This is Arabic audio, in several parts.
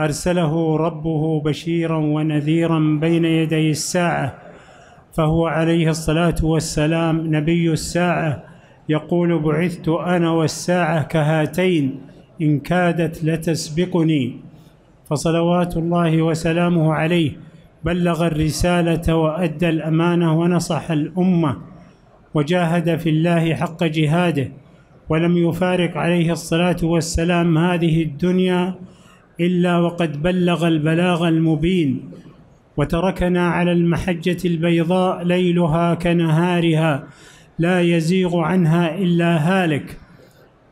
ارسله ربه بشيرا ونذيرا بين يدي الساعه فهو عليه الصلاه والسلام نبي الساعه يقول بعثت انا والساعه كهاتين ان كادت لتسبقني فصلوات الله وسلامه عليه بلغ الرساله وادى الامانه ونصح الامه وجاهد في الله حق جهاده ولم يفارق عليه الصلاه والسلام هذه الدنيا الا وقد بلغ البلاغ المبين وتركنا على المحجه البيضاء ليلها كنهارها لا يزيغ عنها الا هالك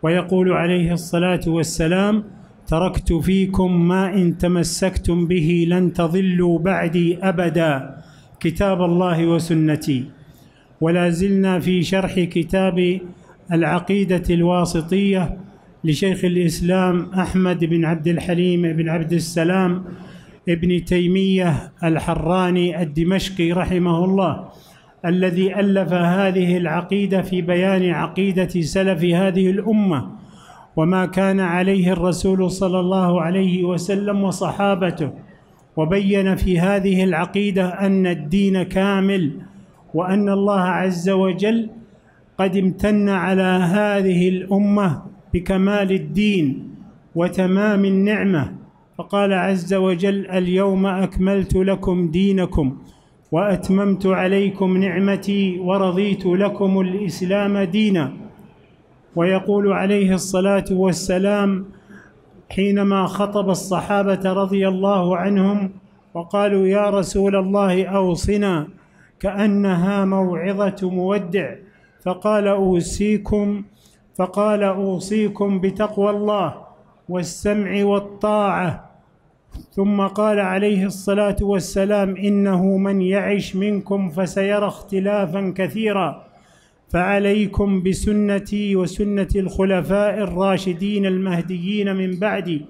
ويقول عليه الصلاه والسلام تركت فيكم ما ان تمسكتم به لن تضلوا بعدي ابدا كتاب الله وسنتي ولا زلنا في شرح كتاب العقيده الواسطيه لشيخ الإسلام أحمد بن عبد الحليم بن عبد السلام ابن تيمية الحراني الدمشقي رحمه الله الذي ألف هذه العقيدة في بيان عقيدة سلف هذه الأمة وما كان عليه الرسول صلى الله عليه وسلم وصحابته وبين في هذه العقيدة أن الدين كامل وأن الله عز وجل قد امتن على هذه الأمة بكمال الدين وتمام النعمه فقال عز وجل اليوم اكملت لكم دينكم واتممت عليكم نعمتي ورضيت لكم الاسلام دينا ويقول عليه الصلاه والسلام حينما خطب الصحابه رضي الله عنهم وقالوا يا رسول الله اوصنا كانها موعظه مودع فقال اوصيكم فقال اوصيكم بتقوى الله والسمع والطاعه ثم قال عليه الصلاه والسلام انه من يعش منكم فسيرى اختلافا كثيرا فعليكم بسنتي وسنه الخلفاء الراشدين المهديين من بعدي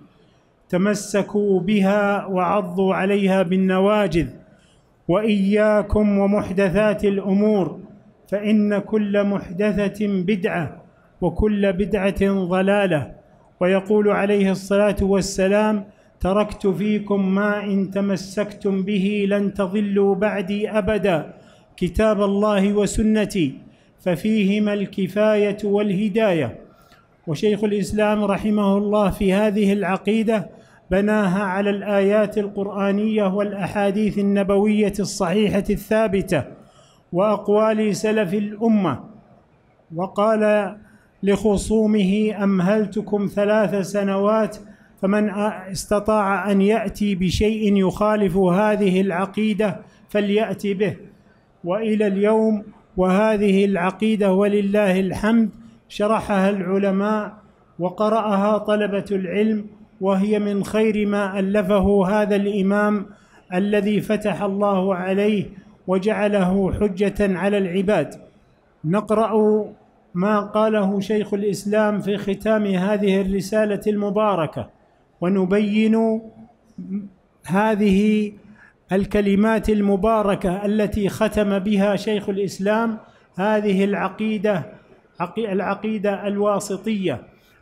تمسكوا بها وعضوا عليها بالنواجذ واياكم ومحدثات الامور فان كل محدثه بدعه وكل بدعة ضلالة ويقول عليه الصلاة والسلام تركت فيكم ما إن تمسكتم به لن تضلوا بعدي أبدا كتاب الله وسنتي ففيهما الكفاية والهداية وشيخ الإسلام رحمه الله في هذه العقيدة بناها على الآيات القرآنية والأحاديث النبوية الصحيحة الثابتة وأقوال سلف الأمة وقال لخصومه امهلتكم ثلاث سنوات فمن استطاع ان ياتي بشيء يخالف هذه العقيده فلياتي به والى اليوم وهذه العقيده ولله الحمد شرحها العلماء وقراها طلبه العلم وهي من خير ما الفه هذا الامام الذي فتح الله عليه وجعله حجه على العباد نقرا ما قاله شيخ الاسلام في ختام هذه الرساله المباركه ونبين هذه الكلمات المباركه التي ختم بها شيخ الاسلام هذه العقيده العقيده الواسطيه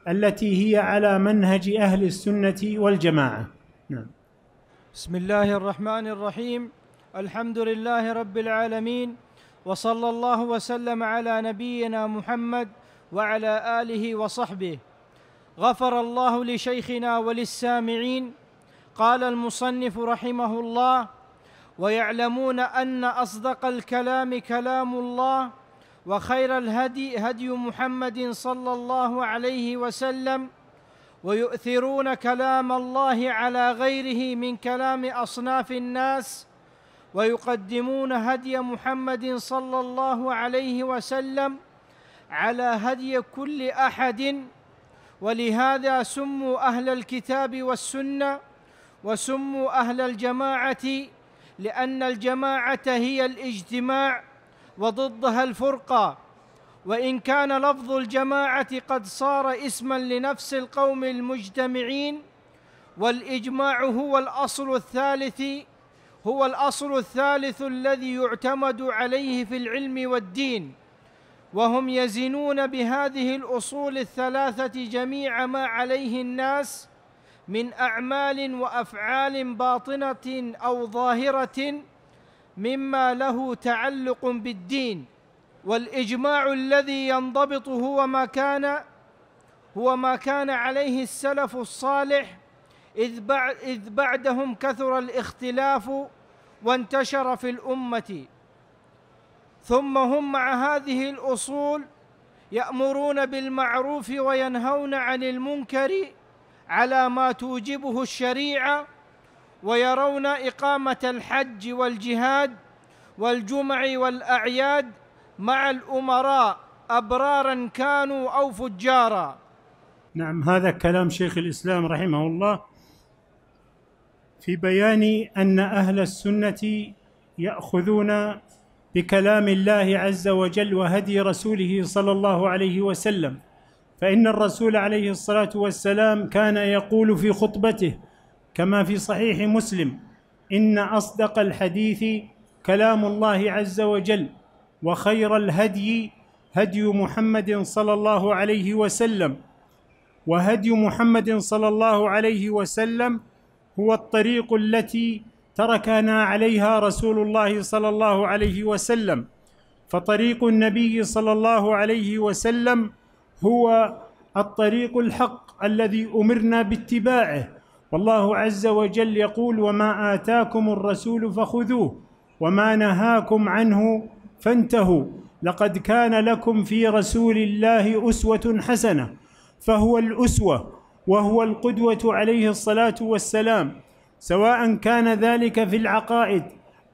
التي هي على منهج اهل السنه والجماعه نعم بسم الله الرحمن الرحيم الحمد لله رب العالمين وصلى الله وسلم على نبينا محمد وعلى اله وصحبه غفر الله لشيخنا وللسامعين قال المصنف رحمه الله ويعلمون ان اصدق الكلام كلام الله وخير الهدي هدي محمد صلى الله عليه وسلم ويؤثرون كلام الله على غيره من كلام اصناف الناس ويقدمون هدي محمد صلى الله عليه وسلم على هدي كل احد ولهذا سموا اهل الكتاب والسنه وسموا اهل الجماعه لان الجماعه هي الاجتماع وضدها الفرقه وان كان لفظ الجماعه قد صار اسما لنفس القوم المجتمعين والاجماع هو الاصل الثالث هو الاصل الثالث الذي يعتمد عليه في العلم والدين وهم يزنون بهذه الاصول الثلاثه جميع ما عليه الناس من اعمال وافعال باطنه او ظاهره مما له تعلق بالدين والاجماع الذي ينضبط هو ما كان هو ما كان عليه السلف الصالح إذ بعدهم كثر الاختلاف وانتشر في الامه ثم هم مع هذه الاصول يامرون بالمعروف وينهون عن المنكر على ما توجبه الشريعه ويرون اقامه الحج والجهاد والجمع والاعياد مع الامراء ابرارا كانوا او فجارا نعم هذا كلام شيخ الاسلام رحمه الله في بيان ان اهل السنه ياخذون بكلام الله عز وجل وهدي رسوله صلى الله عليه وسلم فان الرسول عليه الصلاه والسلام كان يقول في خطبته كما في صحيح مسلم ان اصدق الحديث كلام الله عز وجل وخير الهدي هدي محمد صلى الله عليه وسلم وهدي محمد صلى الله عليه وسلم هو الطريق التي تركنا عليها رسول الله صلى الله عليه وسلم فطريق النبي صلى الله عليه وسلم هو الطريق الحق الذي امرنا باتباعه والله عز وجل يقول وما اتاكم الرسول فخذوه وما نهاكم عنه فانتهوا لقد كان لكم في رسول الله اسوه حسنه فهو الاسوه وهو القدوه عليه الصلاه والسلام سواء كان ذلك في العقائد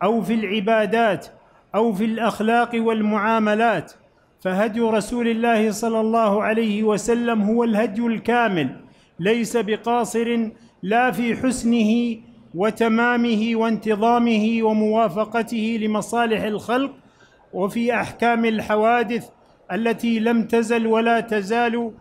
او في العبادات او في الاخلاق والمعاملات فهدي رسول الله صلى الله عليه وسلم هو الهدي الكامل ليس بقاصر لا في حسنه وتمامه وانتظامه وموافقته لمصالح الخلق وفي احكام الحوادث التي لم تزل ولا تزال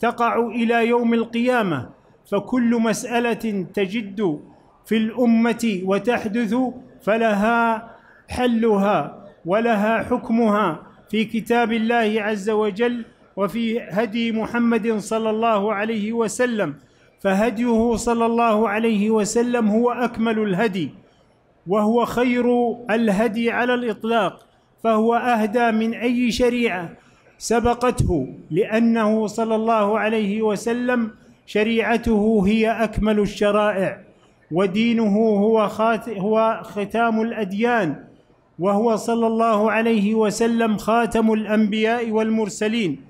تقع الى يوم القيامه فكل مساله تجد في الامه وتحدث فلها حلها ولها حكمها في كتاب الله عز وجل وفي هدي محمد صلى الله عليه وسلم فهديه صلى الله عليه وسلم هو اكمل الهدي وهو خير الهدي على الاطلاق فهو اهدى من اي شريعه سبقته لانه صلى الله عليه وسلم شريعته هي اكمل الشرائع ودينه هو خات هو ختام الاديان وهو صلى الله عليه وسلم خاتم الانبياء والمرسلين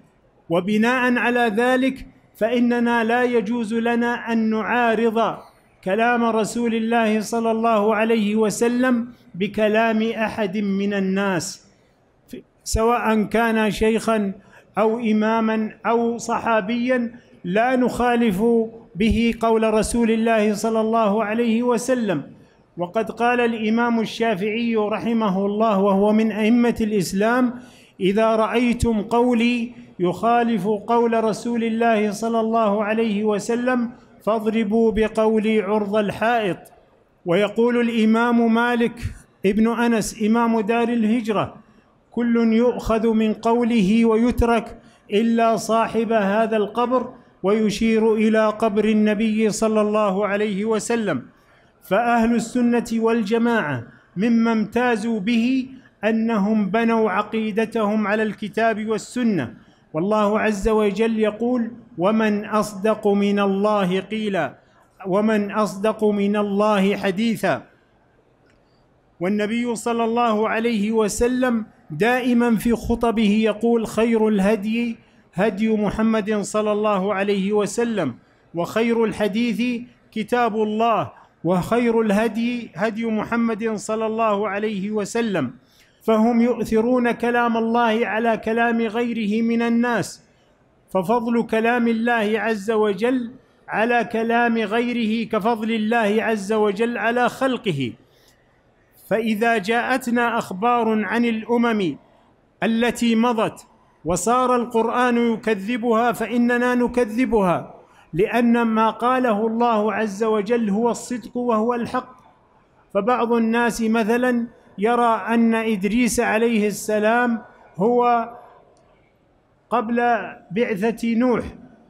وبناء على ذلك فاننا لا يجوز لنا ان نعارض كلام رسول الله صلى الله عليه وسلم بكلام احد من الناس سواء كان شيخا او اماما او صحابيا لا نخالف به قول رسول الله صلى الله عليه وسلم وقد قال الامام الشافعي رحمه الله وهو من ائمه الاسلام اذا رايتم قولي يخالف قول رسول الله صلى الله عليه وسلم فاضربوا بقولي عرض الحائط ويقول الامام مالك ابن انس امام دار الهجره كل يؤخذ من قوله ويترك الا صاحب هذا القبر ويشير الى قبر النبي صلى الله عليه وسلم فاهل السنه والجماعه مما امتازوا به انهم بنوا عقيدتهم على الكتاب والسنه والله عز وجل يقول ومن اصدق من الله قيلا ومن اصدق من الله حديثا والنبي صلى الله عليه وسلم دائما في خطبه يقول خير الهدي هدي محمد صلى الله عليه وسلم وخير الحديث كتاب الله وخير الهدي هدي محمد صلى الله عليه وسلم فهم يؤثرون كلام الله على كلام غيره من الناس ففضل كلام الله عز وجل على كلام غيره كفضل الله عز وجل على خلقه فاذا جاءتنا اخبار عن الامم التي مضت وصار القران يكذبها فاننا نكذبها لان ما قاله الله عز وجل هو الصدق وهو الحق فبعض الناس مثلا يرى ان ادريس عليه السلام هو قبل بعثه نوح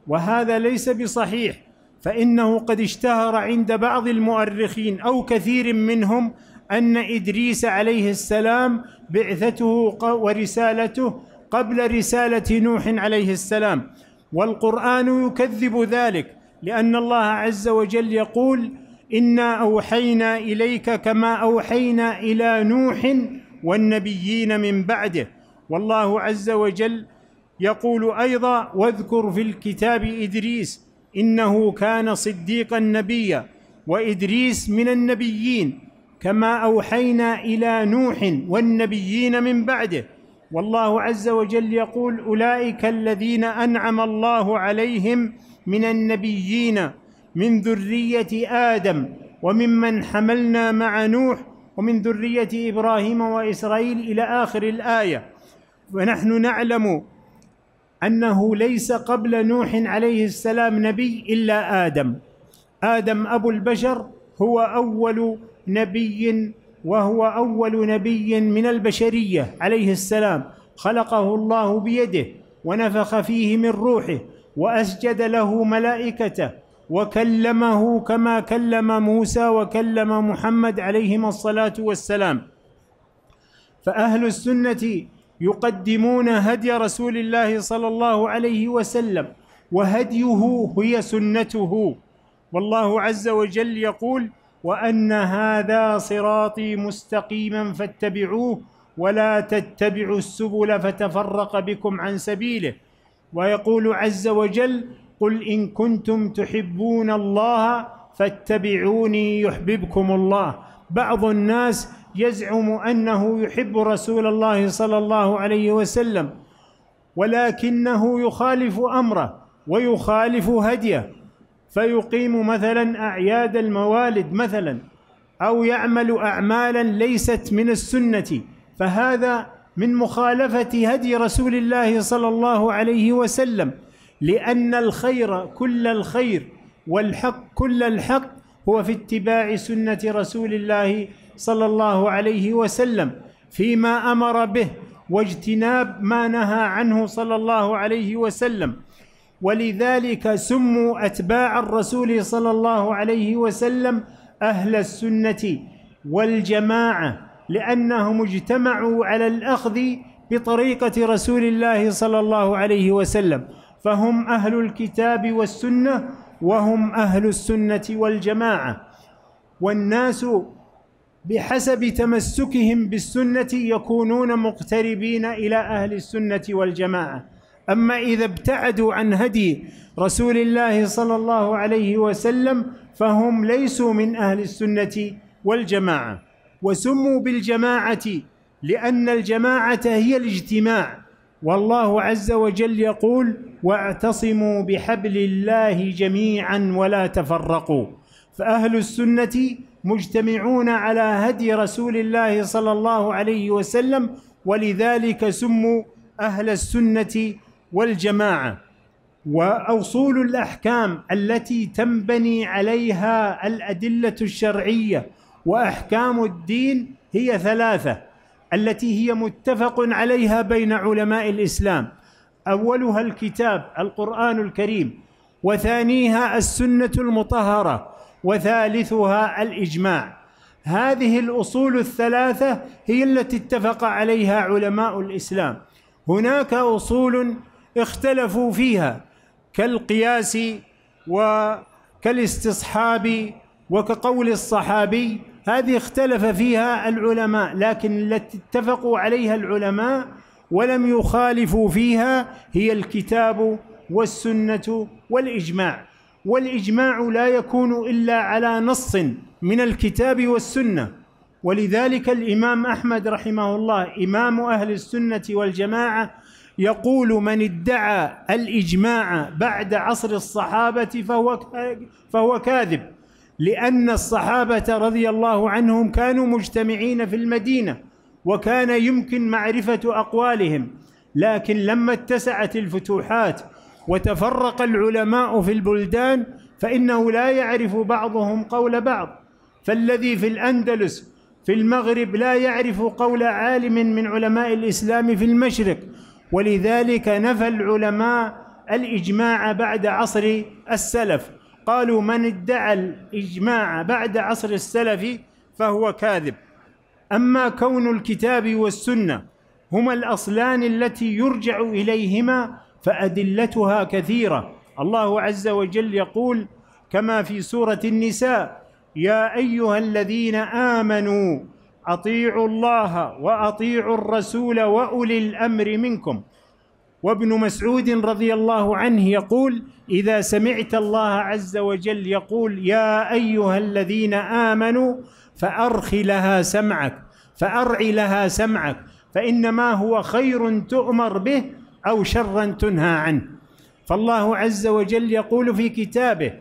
وهذا ليس بصحيح فانه قد اشتهر عند بعض المؤرخين او كثير منهم أن إدريس عليه السلام بعثته ورسالته قبل رسالة نوح عليه السلام والقرآن يكذب ذلك لأن الله عز وجل يقول إنا أوحينا إليك كما أوحينا إلى نوح والنبيين من بعده والله عز وجل يقول أيضا واذكر في الكتاب إدريس إنه كان صديقا نبيا وإدريس من النبيين كما اوحينا الى نوح والنبيين من بعده والله عز وجل يقول اولئك الذين انعم الله عليهم من النبيين من ذريه ادم وممن حملنا مع نوح ومن ذريه ابراهيم واسرائيل الى اخر الايه ونحن نعلم انه ليس قبل نوح عليه السلام نبي الا ادم ادم ابو البشر هو اول نبي وهو اول نبي من البشريه عليه السلام خلقه الله بيده ونفخ فيه من روحه واسجد له ملائكته وكلمه كما كلم موسى وكلم محمد عليهما الصلاه والسلام فاهل السنه يقدمون هدي رسول الله صلى الله عليه وسلم وهديه هي سنته والله عز وجل يقول وان هذا صراطي مستقيما فاتبعوه ولا تتبعوا السبل فتفرق بكم عن سبيله ويقول عز وجل قل ان كنتم تحبون الله فاتبعوني يحببكم الله بعض الناس يزعم انه يحب رسول الله صلى الله عليه وسلم ولكنه يخالف امره ويخالف هديه فيقيم مثلا اعياد الموالد مثلا او يعمل اعمالا ليست من السنه فهذا من مخالفه هدي رسول الله صلى الله عليه وسلم لان الخير كل الخير والحق كل الحق هو في اتباع سنه رسول الله صلى الله عليه وسلم فيما امر به واجتناب ما نهى عنه صلى الله عليه وسلم ولذلك سموا أتباع الرسول صلى الله عليه وسلم أهل السنة والجماعة لأنهم اجتمعوا على الأخذ بطريقة رسول الله صلى الله عليه وسلم فهم أهل الكتاب والسنة وهم أهل السنة والجماعة والناس بحسب تمسكهم بالسنة يكونون مقتربين إلى أهل السنة والجماعة أما إذا ابتعدوا عن هدي رسول الله صلى الله عليه وسلم فهم ليسوا من أهل السنة والجماعة وسموا بالجماعة لأن الجماعة هي الاجتماع والله عز وجل يقول واعتصموا بحبل الله جميعا ولا تفرقوا فأهل السنة مجتمعون على هدي رسول الله صلى الله عليه وسلم ولذلك سموا أهل السنة والجماعه واصول الاحكام التي تنبني عليها الادله الشرعيه واحكام الدين هي ثلاثه التي هي متفق عليها بين علماء الاسلام اولها الكتاب القران الكريم وثانيها السنه المطهره وثالثها الاجماع هذه الاصول الثلاثه هي التي اتفق عليها علماء الاسلام هناك اصول اختلفوا فيها كالقياس وكالاستصحاب وكقول الصحابي هذه اختلف فيها العلماء لكن التي اتفقوا عليها العلماء ولم يخالفوا فيها هي الكتاب والسنه والاجماع والاجماع لا يكون الا على نص من الكتاب والسنه ولذلك الامام احمد رحمه الله امام اهل السنه والجماعه يقول من ادعى الاجماع بعد عصر الصحابه فهو فهو كاذب لان الصحابه رضي الله عنهم كانوا مجتمعين في المدينه وكان يمكن معرفه اقوالهم لكن لما اتسعت الفتوحات وتفرق العلماء في البلدان فانه لا يعرف بعضهم قول بعض فالذي في الاندلس في المغرب لا يعرف قول عالم من علماء الاسلام في المشرق ولذلك نفى العلماء الإجماع بعد عصر السلف قالوا من ادعى الإجماع بعد عصر السلف فهو كاذب أما كون الكتاب والسنة هما الأصلان التي يرجع إليهما فأدلتها كثيرة الله عز وجل يقول كما في سورة النساء يا أيها الذين آمنوا اطيعوا الله واطيعوا الرسول واولي الامر منكم وابن مسعود رضي الله عنه يقول اذا سمعت الله عز وجل يقول يا ايها الذين امنوا فارخ لها سمعك فارع لها سمعك فانما هو خير تؤمر به او شرا تنهى عنه فالله عز وجل يقول في كتابه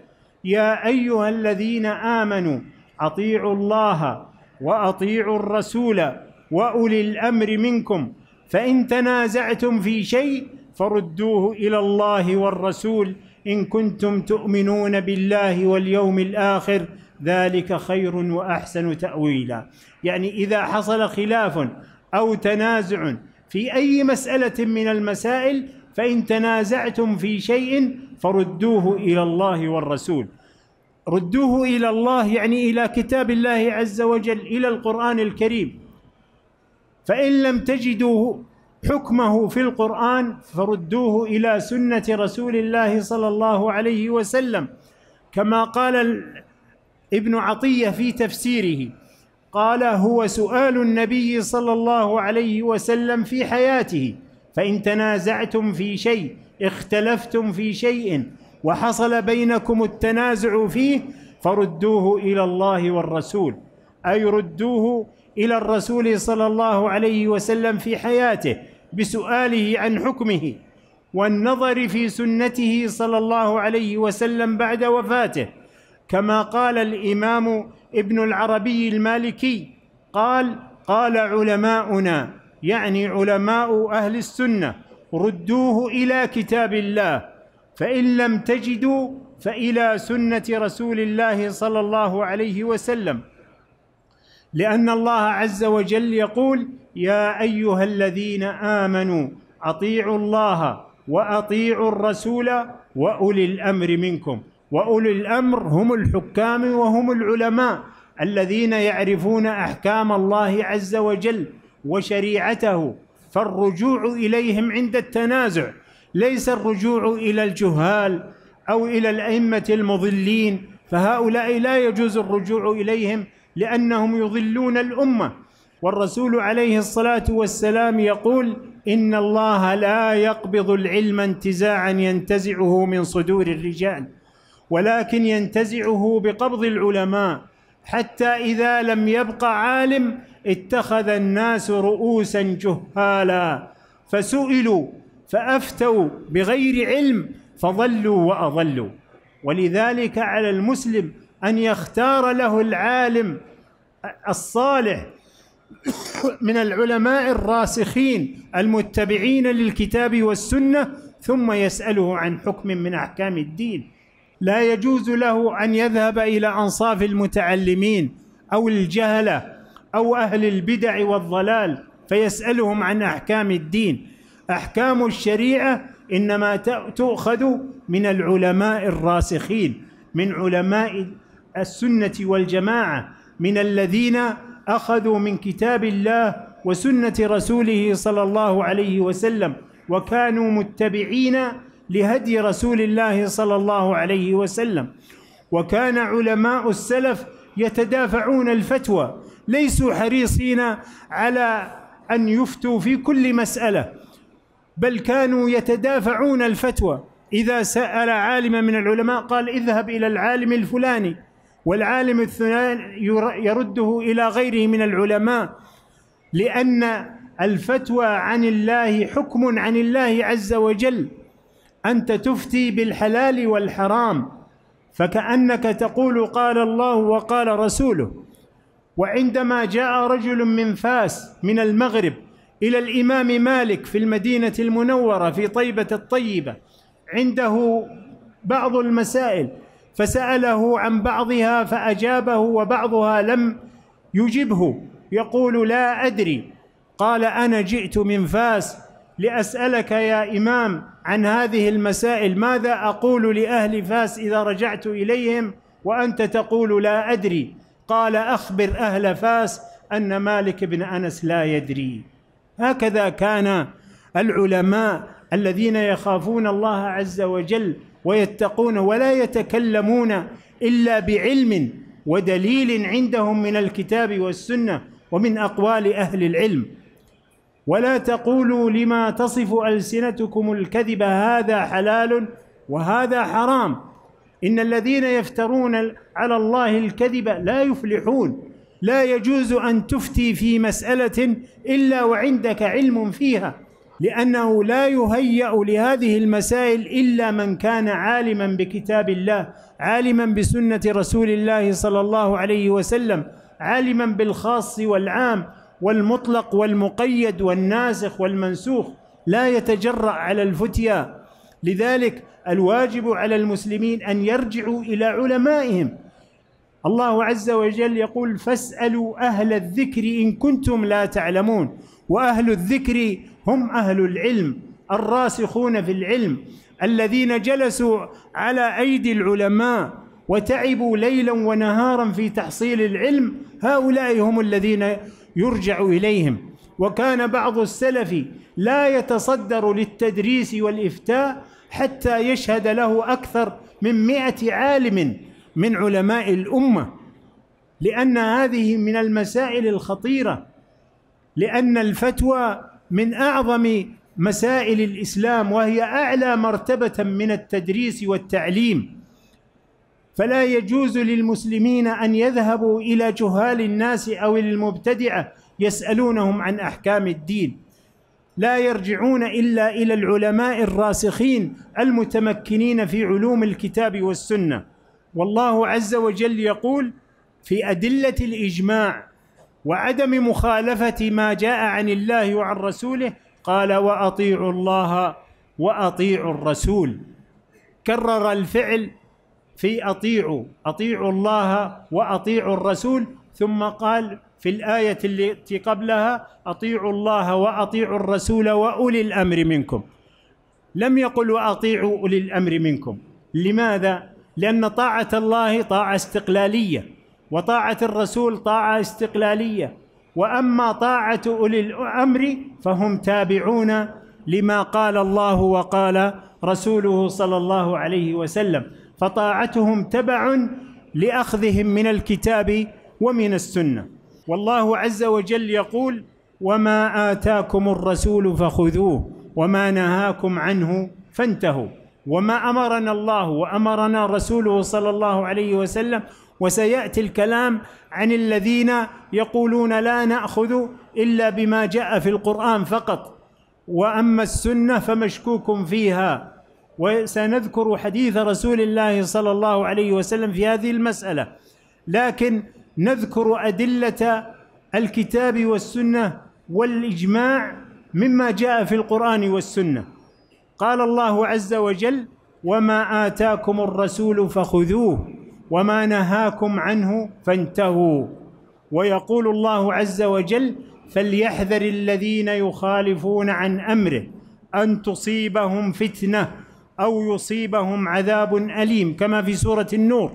يا ايها الذين امنوا اطيعوا الله واطيعوا الرسول واولي الامر منكم فان تنازعتم في شيء فردوه الى الله والرسول ان كنتم تؤمنون بالله واليوم الاخر ذلك خير واحسن تاويلا يعني اذا حصل خلاف او تنازع في اي مساله من المسائل فان تنازعتم في شيء فردوه الى الله والرسول ردوه الى الله يعني الى كتاب الله عز وجل الى القران الكريم فان لم تجدوا حكمه في القران فردوه الى سنه رسول الله صلى الله عليه وسلم كما قال ابن عطيه في تفسيره قال هو سؤال النبي صلى الله عليه وسلم في حياته فان تنازعتم في شيء اختلفتم في شيء وحصل بينكم التنازع فيه فردوه الى الله والرسول اي ردوه الى الرسول صلى الله عليه وسلم في حياته بسؤاله عن حكمه والنظر في سنته صلى الله عليه وسلم بعد وفاته كما قال الامام ابن العربي المالكي قال قال علماؤنا يعني علماء اهل السنه ردوه الى كتاب الله فان لم تجدوا فالى سنه رسول الله صلى الله عليه وسلم لان الله عز وجل يقول يا ايها الذين امنوا اطيعوا الله واطيعوا الرسول واولي الامر منكم واولي الامر هم الحكام وهم العلماء الذين يعرفون احكام الله عز وجل وشريعته فالرجوع اليهم عند التنازع ليس الرجوع الى الجهال او الى الائمه المضلين فهؤلاء لا يجوز الرجوع اليهم لانهم يضلون الامه والرسول عليه الصلاه والسلام يقول ان الله لا يقبض العلم انتزاعا ينتزعه من صدور الرجال ولكن ينتزعه بقبض العلماء حتى اذا لم يبق عالم اتخذ الناس رؤوسا جهالا فسئلوا فافتوا بغير علم فضلوا واضلوا ولذلك على المسلم ان يختار له العالم الصالح من العلماء الراسخين المتبعين للكتاب والسنه ثم يساله عن حكم من احكام الدين لا يجوز له ان يذهب الى انصاف المتعلمين او الجهله او اهل البدع والضلال فيسالهم عن احكام الدين احكام الشريعه انما تؤخذ من العلماء الراسخين من علماء السنه والجماعه من الذين اخذوا من كتاب الله وسنه رسوله صلى الله عليه وسلم وكانوا متبعين لهدي رسول الله صلى الله عليه وسلم وكان علماء السلف يتدافعون الفتوى ليسوا حريصين على ان يفتوا في كل مساله بل كانوا يتدافعون الفتوى إذا سأل عالما من العلماء قال اذهب إلى العالم الفلاني والعالم الثاني يرده إلى غيره من العلماء لأن الفتوى عن الله حكم عن الله عز وجل أنت تفتي بالحلال والحرام فكأنك تقول قال الله وقال رسوله وعندما جاء رجل من فاس من المغرب الى الامام مالك في المدينه المنوره في طيبه الطيبه عنده بعض المسائل فساله عن بعضها فاجابه وبعضها لم يجبه يقول لا ادري قال انا جئت من فاس لاسالك يا امام عن هذه المسائل ماذا اقول لاهل فاس اذا رجعت اليهم وانت تقول لا ادري قال اخبر اهل فاس ان مالك بن انس لا يدري هكذا كان العلماء الذين يخافون الله عز وجل ويتقون ولا يتكلمون الا بعلم ودليل عندهم من الكتاب والسنه ومن اقوال اهل العلم ولا تقولوا لما تصف السنتكم الكذب هذا حلال وهذا حرام ان الذين يفترون على الله الكذب لا يفلحون لا يجوز أن تفتي في مسألة إلا وعندك علم فيها لأنه لا يهيأ لهذه المسائل إلا من كان عالما بكتاب الله عالما بسنة رسول الله صلى الله عليه وسلم عالما بالخاص والعام والمطلق والمقيد والناسخ والمنسوخ لا يتجرأ على الفتيا لذلك الواجب على المسلمين أن يرجعوا إلى علمائهم الله عز وجل يقول فاسالوا اهل الذكر ان كنتم لا تعلمون واهل الذكر هم اهل العلم الراسخون في العلم الذين جلسوا على ايدي العلماء وتعبوا ليلا ونهارا في تحصيل العلم هؤلاء هم الذين يرجع اليهم وكان بعض السلف لا يتصدر للتدريس والافتاء حتى يشهد له اكثر من مئة عالم من علماء الامه لان هذه من المسائل الخطيره لان الفتوى من اعظم مسائل الاسلام وهي اعلى مرتبه من التدريس والتعليم فلا يجوز للمسلمين ان يذهبوا الى جهال الناس او المبتدعه يسالونهم عن احكام الدين لا يرجعون الا الى العلماء الراسخين المتمكنين في علوم الكتاب والسنه والله عز وجل يقول في ادله الاجماع وعدم مخالفه ما جاء عن الله وعن رسوله قال واطيعوا الله واطيعوا الرسول كرر الفعل في اطيعوا اطيعوا الله واطيعوا الرسول ثم قال في الايه التي قبلها اطيعوا الله واطيعوا الرسول واولي الامر منكم لم يقل واطيعوا اولي الامر منكم لماذا لأن طاعة الله طاعة استقلالية وطاعة الرسول طاعة استقلالية وأما طاعة أولي الأمر فهم تابعون لما قال الله وقال رسوله صلى الله عليه وسلم فطاعتهم تبع لأخذهم من الكتاب ومن السنة والله عز وجل يقول وما آتاكم الرسول فخذوه وما نهاكم عنه فانتهوا وما امرنا الله وامرنا رسوله صلى الله عليه وسلم وسياتي الكلام عن الذين يقولون لا ناخذ الا بما جاء في القران فقط واما السنه فمشكوك فيها وسنذكر حديث رسول الله صلى الله عليه وسلم في هذه المساله لكن نذكر ادله الكتاب والسنه والاجماع مما جاء في القران والسنه قال الله عز وجل وما آتاكم الرسول فخذوه وما نهاكم عنه فانتهوا ويقول الله عز وجل فليحذر الذين يخالفون عن امره ان تصيبهم فتنه او يصيبهم عذاب اليم كما في سوره النور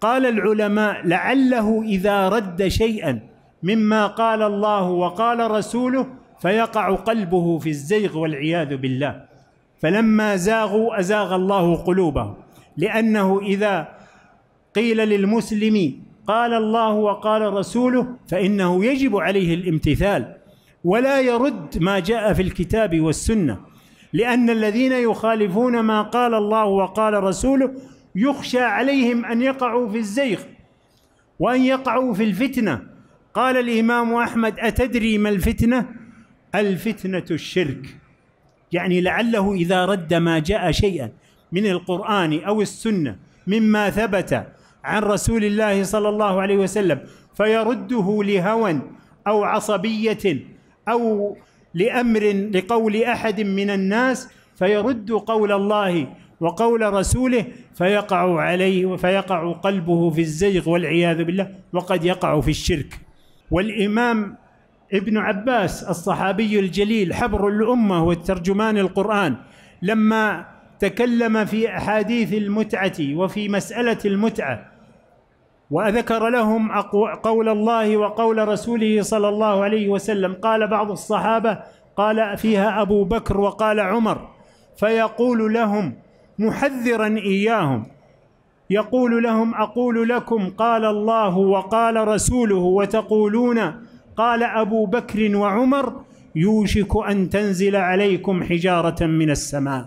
قال العلماء لعله اذا رد شيئا مما قال الله وقال رسوله فيقع قلبه في الزيغ والعياذ بالله فلما زاغوا ازاغ الله قلوبهم لانه اذا قيل للمسلم قال الله وقال رسوله فانه يجب عليه الامتثال ولا يرد ما جاء في الكتاب والسنه لان الذين يخالفون ما قال الله وقال رسوله يخشى عليهم ان يقعوا في الزيغ وان يقعوا في الفتنه قال الامام احمد اتدري ما الفتنه الفتنه الشرك يعني لعله اذا رد ما جاء شيئا من القران او السنه مما ثبت عن رسول الله صلى الله عليه وسلم فيرده لهوى او عصبيه او لامر لقول احد من الناس فيرد قول الله وقول رسوله فيقع عليه فيقع قلبه في الزيغ والعياذ بالله وقد يقع في الشرك والامام ابن عباس الصحابي الجليل حبر الامه والترجمان القران لما تكلم في احاديث المتعه وفي مساله المتعه وذكر لهم قول الله وقول رسوله صلى الله عليه وسلم قال بعض الصحابه قال فيها ابو بكر وقال عمر فيقول لهم محذرا اياهم يقول لهم اقول لكم قال الله وقال رسوله وتقولون قال أبو بكر وعمر يوشك أن تنزل عليكم حجارة من السماء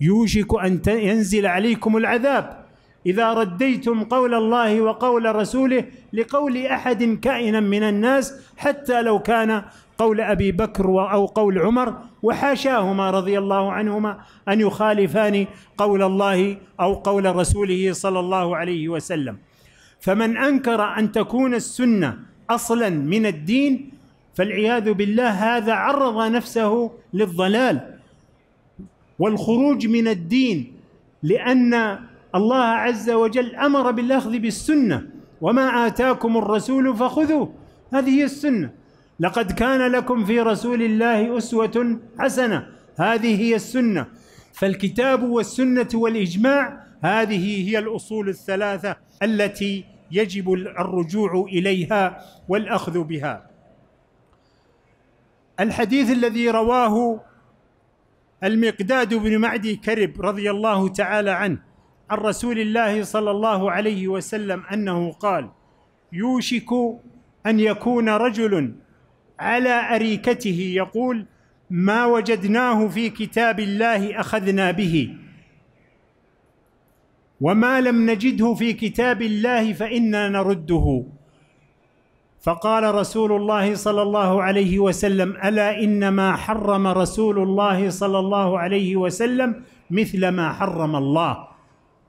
يوشك أن ينزل عليكم العذاب إذا رديتم قول الله وقول رسوله لقول أحد كائنا من الناس حتى لو كان قول أبي بكر أو قول عمر وحاشاهما رضي الله عنهما أن يخالفان قول الله أو قول رسوله صلى الله عليه وسلم فمن أنكر أن تكون السنة اصلا من الدين فالعياذ بالله هذا عرض نفسه للضلال والخروج من الدين لان الله عز وجل امر بالاخذ بالسنه وما اتاكم الرسول فخذوه هذه هي السنه لقد كان لكم في رسول الله اسوه حسنه هذه هي السنه فالكتاب والسنه والاجماع هذه هي الاصول الثلاثه التي يجب الرجوع اليها والاخذ بها الحديث الذي رواه المقداد بن معدي كرب رضي الله تعالى عنه عن رسول الله صلى الله عليه وسلم انه قال يوشك ان يكون رجل على اريكته يقول ما وجدناه في كتاب الله اخذنا به وما لم نجده في كتاب الله فإنا نرده فقال رسول الله صلى الله عليه وسلم ألا إنما حرم رسول الله صلى الله عليه وسلم مثل ما حرم الله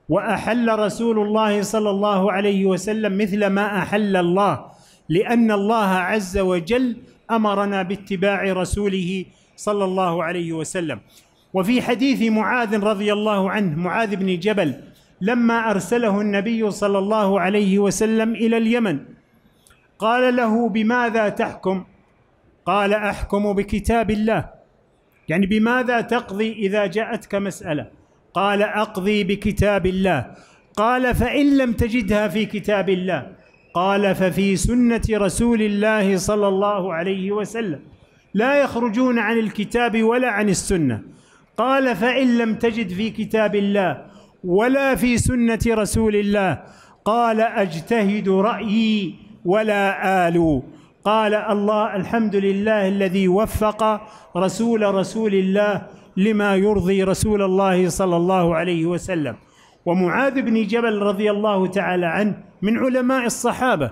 وأحل رسول الله صلى الله عليه وسلم مثل ما أحل الله لأن الله عز وجل أمرنا باتباع رسوله صلى الله عليه وسلم وفي حديث معاذ رضي الله عنه معاذ بن جبل لما ارسله النبي صلى الله عليه وسلم الى اليمن قال له بماذا تحكم قال احكم بكتاب الله يعني بماذا تقضي اذا جاءتك مساله قال اقضي بكتاب الله قال فان لم تجدها في كتاب الله قال ففي سنه رسول الله صلى الله عليه وسلم لا يخرجون عن الكتاب ولا عن السنه قال فان لم تجد في كتاب الله ولا في سنة رسول الله قال أجتهد رأيي ولا آلُ قال الله الحمد لله الذي وفق رسول رسول الله لما يرضي رسول الله صلى الله عليه وسلم ومعاذ بن جبل رضي الله تعالى عنه من علماء الصحابه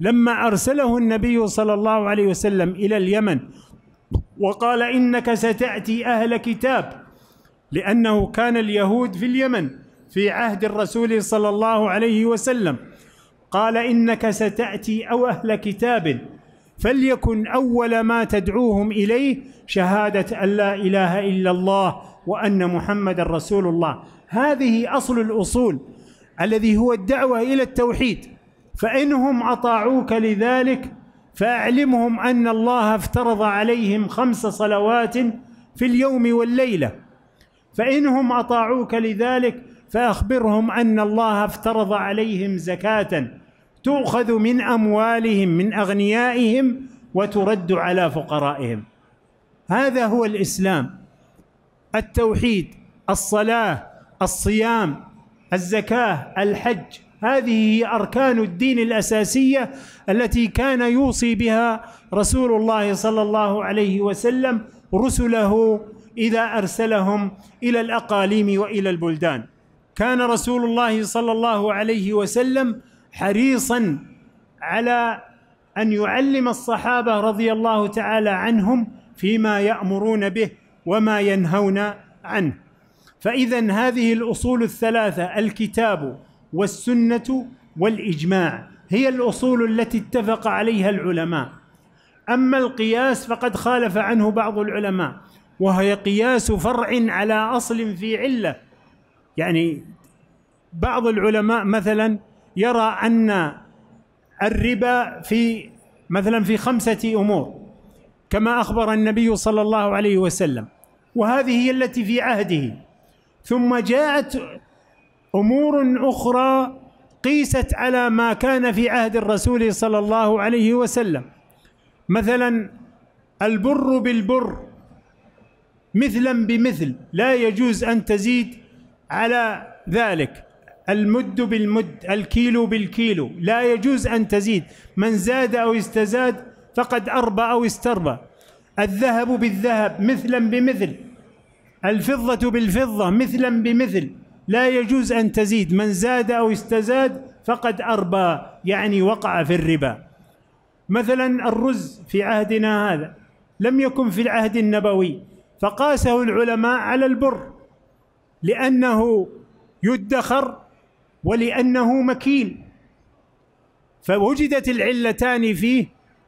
لما ارسله النبي صلى الله عليه وسلم الى اليمن وقال انك ستاتي اهل كتاب لأنه كان اليهود في اليمن في عهد الرسول صلى الله عليه وسلم قال إنك ستأتي أو أهل كتاب فليكن أول ما تدعوهم إليه شهادة أن لا إله إلا الله وأن محمد رسول الله هذه أصل الأصول الذي هو الدعوة إلى التوحيد فإنهم أطاعوك لذلك فأعلمهم أن الله افترض عليهم خمس صلوات في اليوم والليلة فإنهم أطاعوك لذلك فأخبرهم أن الله افترض عليهم زكاة تؤخذ من أموالهم من أغنيائهم وترد على فقرائهم هذا هو الإسلام التوحيد الصلاة الصيام الزكاة الحج هذه هي أركان الدين الأساسية التي كان يوصي بها رسول الله صلى الله عليه وسلم رسله اذا ارسلهم الى الاقاليم والى البلدان كان رسول الله صلى الله عليه وسلم حريصا على ان يعلم الصحابه رضي الله تعالى عنهم فيما يامرون به وما ينهون عنه فاذا هذه الاصول الثلاثه الكتاب والسنه والاجماع هي الاصول التي اتفق عليها العلماء اما القياس فقد خالف عنه بعض العلماء وهي قياس فرع على اصل في عله يعني بعض العلماء مثلا يرى ان الربا في مثلا في خمسه امور كما اخبر النبي صلى الله عليه وسلم وهذه هي التي في عهده ثم جاءت امور اخرى قيست على ما كان في عهد الرسول صلى الله عليه وسلم مثلا البر بالبر مثلا بمثل لا يجوز ان تزيد على ذلك المد بالمد الكيلو بالكيلو لا يجوز ان تزيد من زاد او استزاد فقد اربى او استربى الذهب بالذهب مثلا بمثل الفضه بالفضه مثلا بمثل لا يجوز ان تزيد من زاد او استزاد فقد اربى يعني وقع في الربا مثلا الرز في عهدنا هذا لم يكن في العهد النبوي فقاسه العلماء على البر لأنه يدخر ولأنه مكيل فوجدت العلتان فيه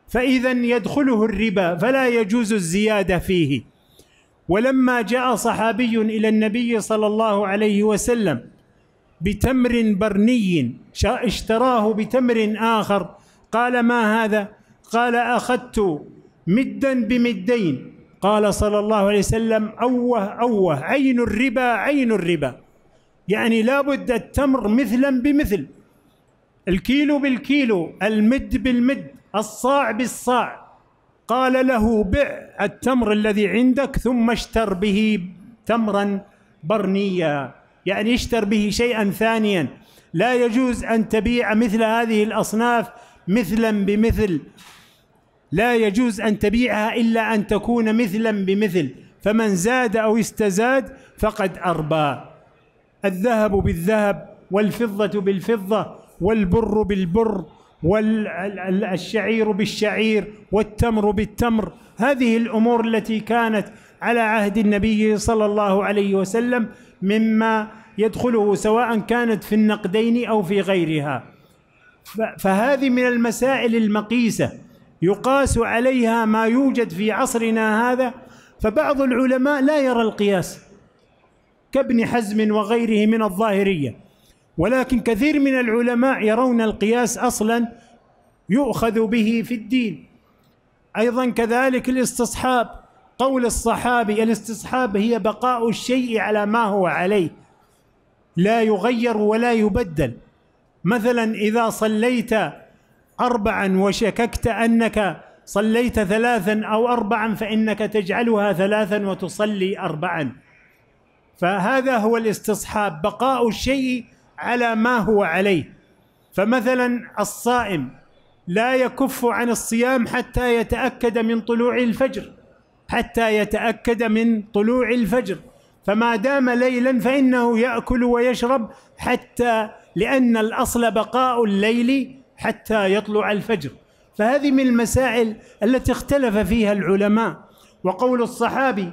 فإذا يدخله الربا فلا يجوز الزيادة فيه ولما جاء صحابي إلى النبي صلى الله عليه وسلم بتمر برني اشتراه بتمر آخر قال ما هذا؟ قال أخذت مدا بمدين قال صلى الله عليه وسلم أوه أوه عين الربا عين الربا يعني لا بد التمر مثلا بمثل الكيلو بالكيلو المد بالمد الصاع بالصاع قال له بع التمر الذي عندك ثم اشتر به تمرا برنيا يعني اشتر به شيئا ثانيا لا يجوز ان تبيع مثل هذه الاصناف مثلا بمثل لا يجوز أن تبيعها إلا أن تكون مثلا بمثل فمن زاد أو استزاد فقد أربى الذهب بالذهب والفضة بالفضة والبر بالبر والشعير بالشعير والتمر بالتمر هذه الأمور التي كانت على عهد النبي صلى الله عليه وسلم مما يدخله سواء كانت في النقدين أو في غيرها فهذه من المسائل المقيسه يقاس عليها ما يوجد في عصرنا هذا فبعض العلماء لا يرى القياس كابن حزم وغيره من الظاهريه ولكن كثير من العلماء يرون القياس اصلا يؤخذ به في الدين ايضا كذلك الاستصحاب قول الصحابي الاستصحاب هي بقاء الشيء على ما هو عليه لا يغير ولا يبدل مثلا اذا صليت أربعا وشككت أنك صليت ثلاثا أو أربعا فإنك تجعلها ثلاثا وتصلي أربعا فهذا هو الاستصحاب بقاء الشيء على ما هو عليه فمثلا الصائم لا يكف عن الصيام حتى يتأكد من طلوع الفجر حتى يتأكد من طلوع الفجر فما دام ليلا فإنه يأكل ويشرب حتى لأن الأصل بقاء الليل حتى يطلع الفجر فهذه من المسائل التي اختلف فيها العلماء وقول الصحابي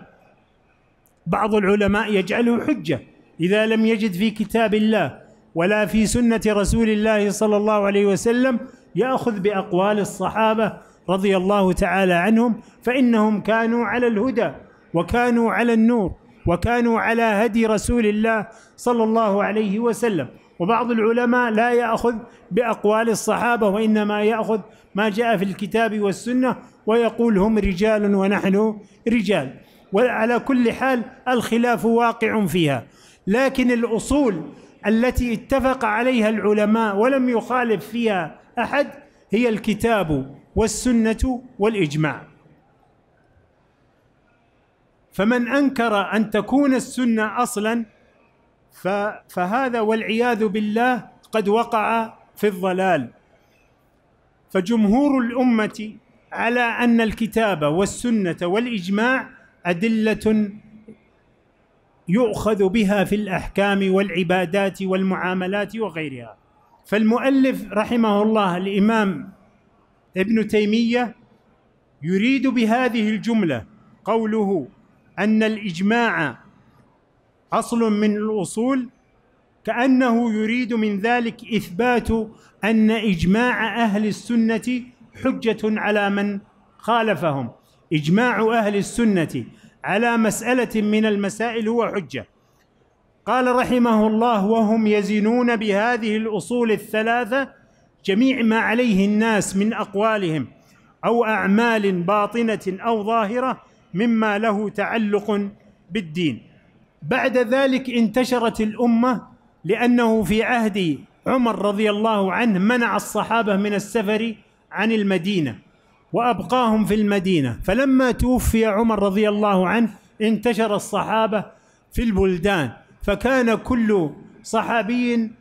بعض العلماء يجعله حجه اذا لم يجد في كتاب الله ولا في سنه رسول الله صلى الله عليه وسلم ياخذ باقوال الصحابه رضي الله تعالى عنهم فانهم كانوا على الهدى وكانوا على النور وكانوا على هدي رسول الله صلى الله عليه وسلم وبعض العلماء لا ياخذ باقوال الصحابه وانما ياخذ ما جاء في الكتاب والسنه ويقول هم رجال ونحن رجال وعلى كل حال الخلاف واقع فيها لكن الاصول التي اتفق عليها العلماء ولم يخالف فيها احد هي الكتاب والسنه والاجماع فمن انكر ان تكون السنه اصلا فهذا والعياذ بالله قد وقع في الضلال فجمهور الامه على ان الكتاب والسنه والاجماع ادله يؤخذ بها في الاحكام والعبادات والمعاملات وغيرها فالمؤلف رحمه الله الامام ابن تيميه يريد بهذه الجمله قوله ان الاجماع اصل من الاصول كانه يريد من ذلك اثبات ان اجماع اهل السنه حجه على من خالفهم اجماع اهل السنه على مساله من المسائل هو حجه قال رحمه الله وهم يزنون بهذه الاصول الثلاثه جميع ما عليه الناس من اقوالهم او اعمال باطنه او ظاهره مما له تعلق بالدين بعد ذلك انتشرت الامه لانه في عهد عمر رضي الله عنه منع الصحابه من السفر عن المدينه وابقاهم في المدينه فلما توفي عمر رضي الله عنه انتشر الصحابه في البلدان فكان كل صحابي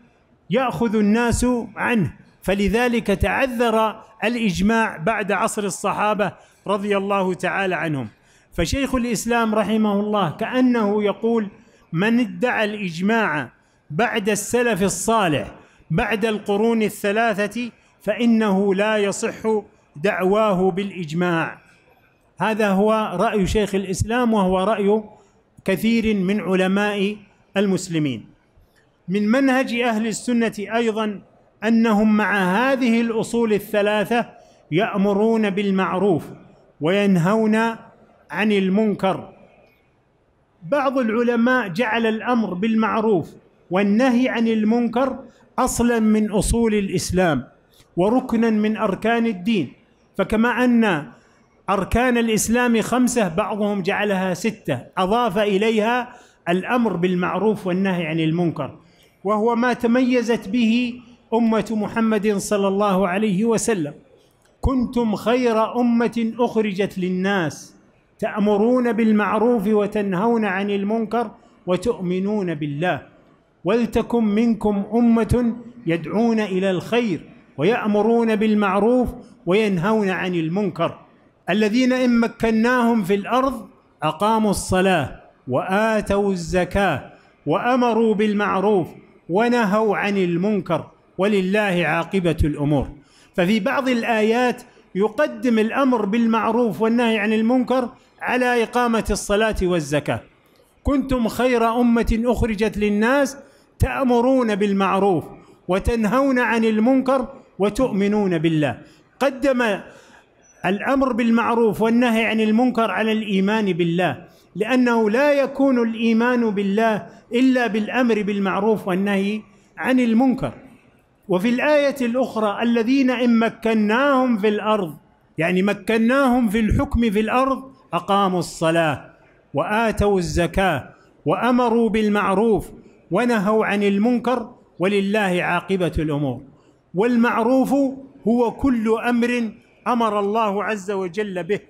ياخذ الناس عنه فلذلك تعذر الاجماع بعد عصر الصحابه رضي الله تعالى عنهم فشيخ الاسلام رحمه الله كانه يقول من ادعى الاجماع بعد السلف الصالح بعد القرون الثلاثه فانه لا يصح دعواه بالاجماع هذا هو راي شيخ الاسلام وهو راي كثير من علماء المسلمين من منهج اهل السنه ايضا انهم مع هذه الاصول الثلاثه يامرون بالمعروف وينهون عن المنكر بعض العلماء جعل الامر بالمعروف والنهي عن المنكر اصلا من اصول الاسلام وركنا من اركان الدين فكما ان اركان الاسلام خمسه بعضهم جعلها سته اضاف اليها الامر بالمعروف والنهي عن المنكر وهو ما تميزت به امه محمد صلى الله عليه وسلم كنتم خير امه اخرجت للناس تأمرون بالمعروف وتنهون عن المنكر وتؤمنون بالله ولتكن منكم أمة يدعون إلى الخير ويأمرون بالمعروف وينهون عن المنكر الذين إن مكناهم في الأرض أقاموا الصلاة وآتوا الزكاة وأمروا بالمعروف ونهوا عن المنكر ولله عاقبة الأمور ففي بعض الآيات يقدم الأمر بالمعروف والنهي عن المنكر على إقامة الصلاة والزكاة كنتم خير أمة أخرجت للناس تأمرون بالمعروف وتنهون عن المنكر وتؤمنون بالله قدم الأمر بالمعروف والنهي عن المنكر على الإيمان بالله لأنه لا يكون الإيمان بالله إلا بالأمر بالمعروف والنهي عن المنكر وفي الآية الأخرى الذين إن مكناهم في الأرض يعني مكناهم في الحكم في الأرض اقاموا الصلاه واتوا الزكاه وامروا بالمعروف ونهوا عن المنكر ولله عاقبه الامور والمعروف هو كل امر امر الله عز وجل به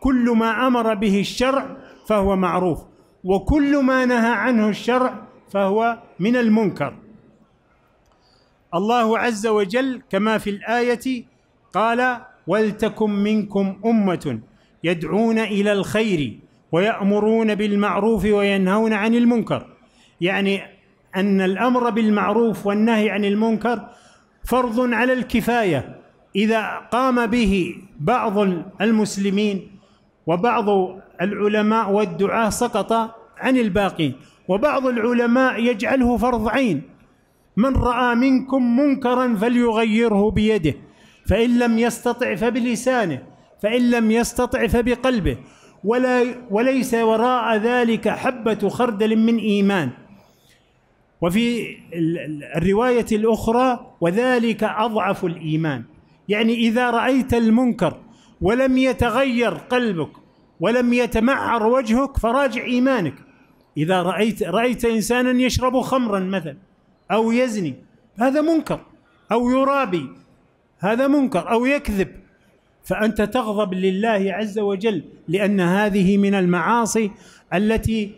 كل ما امر به الشرع فهو معروف وكل ما نهى عنه الشرع فهو من المنكر الله عز وجل كما في الايه قال ولتكن منكم امه يدعون الى الخير ويامرون بالمعروف وينهون عن المنكر يعني ان الامر بالمعروف والنهي عن المنكر فرض على الكفايه اذا قام به بعض المسلمين وبعض العلماء والدعاه سقط عن الباقين وبعض العلماء يجعله فرض عين من راى منكم منكرا فليغيره بيده فان لم يستطع فبلسانه فإن لم يستطع فبقلبه ولا وليس وراء ذلك حبة خردل من إيمان وفي الرواية الأخرى وذلك أضعف الإيمان يعني إذا رأيت المنكر ولم يتغير قلبك ولم يتمعر وجهك فراجع إيمانك إذا رأيت رأيت إنسانا يشرب خمرا مثلا أو يزني هذا منكر أو يرابي هذا منكر أو يكذب فانت تغضب لله عز وجل لان هذه من المعاصي التي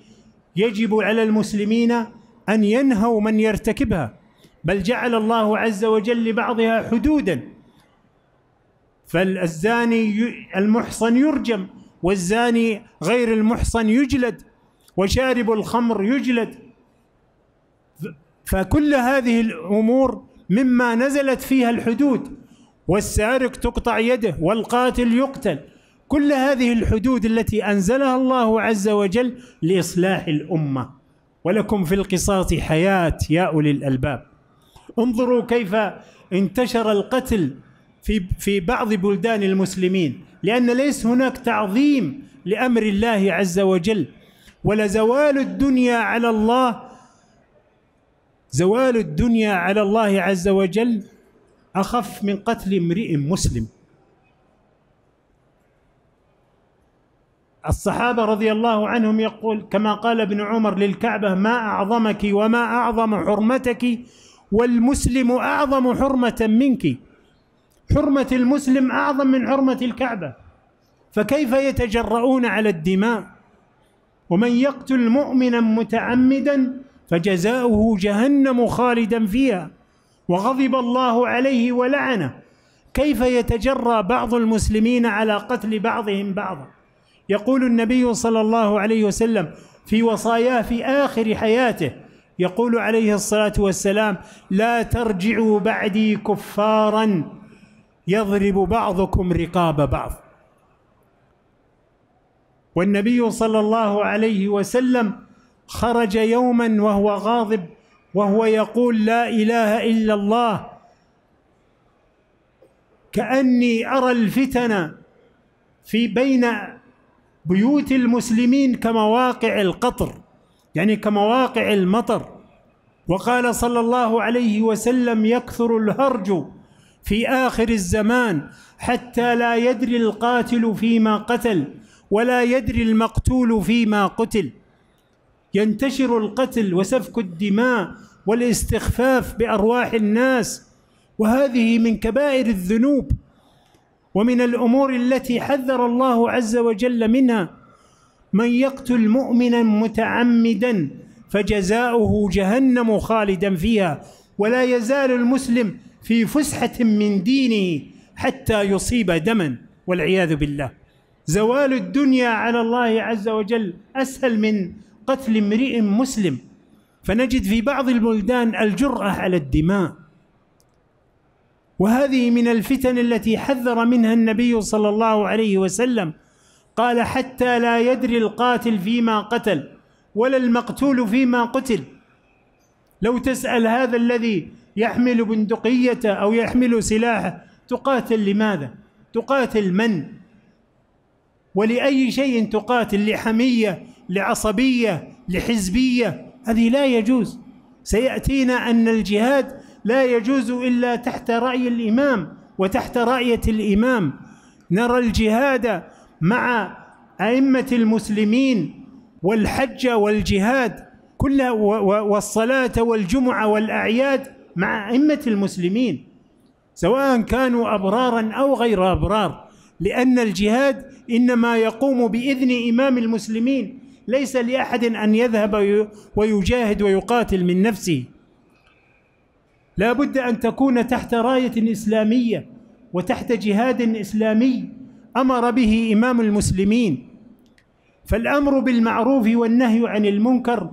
يجب على المسلمين ان ينهوا من يرتكبها بل جعل الله عز وجل لبعضها حدودا فالزاني المحصن يرجم والزاني غير المحصن يجلد وشارب الخمر يجلد فكل هذه الامور مما نزلت فيها الحدود والسارق تقطع يده والقاتل يقتل كل هذه الحدود التي انزلها الله عز وجل لاصلاح الامه ولكم في القصاص حياه يا اولي الالباب انظروا كيف انتشر القتل في في بعض بلدان المسلمين لان ليس هناك تعظيم لامر الله عز وجل ولزوال الدنيا على الله زوال الدنيا على الله عز وجل اخف من قتل امرئ مسلم الصحابه رضي الله عنهم يقول كما قال ابن عمر للكعبه ما اعظمك وما اعظم حرمتك والمسلم اعظم حرمه منك حرمه المسلم اعظم من حرمه الكعبه فكيف يتجرؤون على الدماء ومن يقتل مؤمنا متعمدا فجزاؤه جهنم خالدا فيها وغضب الله عليه ولعنه كيف يتجرى بعض المسلمين على قتل بعضهم بعضا يقول النبي صلى الله عليه وسلم في وصاياه في اخر حياته يقول عليه الصلاه والسلام لا ترجعوا بعدي كفارا يضرب بعضكم رقاب بعض والنبي صلى الله عليه وسلم خرج يوما وهو غاضب وهو يقول لا اله الا الله كاني ارى الفتن في بين بيوت المسلمين كمواقع القطر يعني كمواقع المطر وقال صلى الله عليه وسلم يكثر الهرج في اخر الزمان حتى لا يدري القاتل فيما قتل ولا يدري المقتول فيما قتل ينتشر القتل وسفك الدماء والاستخفاف بارواح الناس وهذه من كبائر الذنوب ومن الامور التي حذر الله عز وجل منها من يقتل مؤمنا متعمدا فجزاؤه جهنم خالدا فيها ولا يزال المسلم في فسحه من دينه حتى يصيب دما والعياذ بالله زوال الدنيا على الله عز وجل اسهل من قتل امرئ مسلم فنجد في بعض البلدان الجرأة على الدماء وهذه من الفتن التي حذر منها النبي صلى الله عليه وسلم قال حتى لا يدري القاتل فيما قتل ولا المقتول فيما قتل لو تسأل هذا الذي يحمل بندقيته أو يحمل سلاحه تقاتل لماذا؟ تقاتل من؟ ولأي شيء تقاتل لحمية لعصبيه لحزبيه هذه لا يجوز سياتينا ان الجهاد لا يجوز الا تحت راي الامام وتحت رايه الامام نرى الجهاد مع ائمه المسلمين والحج والجهاد كلها والصلاه والجمعه والاعياد مع ائمه المسلمين سواء كانوا ابرارا او غير ابرار لان الجهاد انما يقوم باذن امام المسلمين ليس لاحد ان يذهب ويجاهد ويقاتل من نفسه لا بد ان تكون تحت رايه اسلاميه وتحت جهاد اسلامي امر به امام المسلمين فالامر بالمعروف والنهي عن المنكر